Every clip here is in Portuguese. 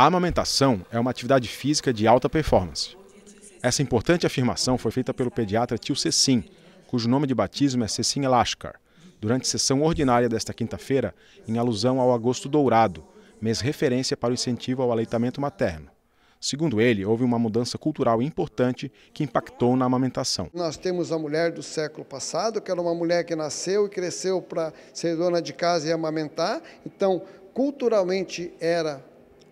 A amamentação é uma atividade física de alta performance. Essa importante afirmação foi feita pelo pediatra Tio Cecim, cujo nome de batismo é Cecim Elashkar, durante sessão ordinária desta quinta-feira, em alusão ao agosto dourado, mês referência para o incentivo ao aleitamento materno. Segundo ele, houve uma mudança cultural importante que impactou na amamentação. Nós temos a mulher do século passado, que era uma mulher que nasceu e cresceu para ser dona de casa e amamentar. Então, culturalmente era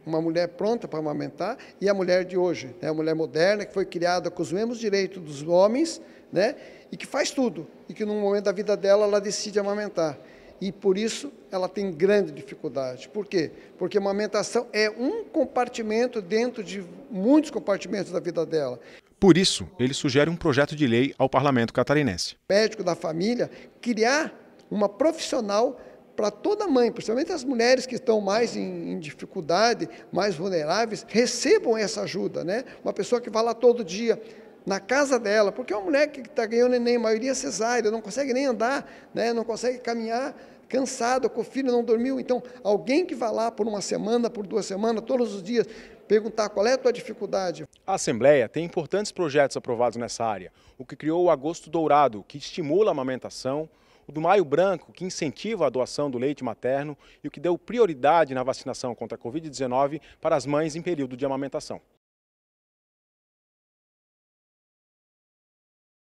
uma mulher pronta para amamentar, e a mulher de hoje, né, a mulher moderna, que foi criada com os mesmos direitos dos homens, né, e que faz tudo, e que num momento da vida dela ela decide amamentar. E por isso ela tem grande dificuldade. Por quê? Porque a amamentação é um compartimento dentro de muitos compartimentos da vida dela. Por isso, ele sugere um projeto de lei ao parlamento catarinense. Médico da família criar uma profissional para toda mãe, principalmente as mulheres que estão mais em, em, dificuldade, mais vulneráveis, recebam essa ajuda, né? Uma pessoa que vai lá todo dia na casa dela, porque é uma mulher que está ganhando neném, a maioria é cesárea, não consegue nem andar, né? Não consegue caminhar, cansada, com o filho não dormiu. Então, alguém que vá lá por uma semana, por duas semanas, todos os dias, perguntar qual é a tua dificuldade. A Assembleia tem importantes projetos aprovados nessa área, o que criou o Agosto Dourado, que estimula a amamentação, o do Maio Branco, que incentiva a doação do leite materno e o que deu prioridade na vacinação contra a Covid-19 para as mães em período de amamentação.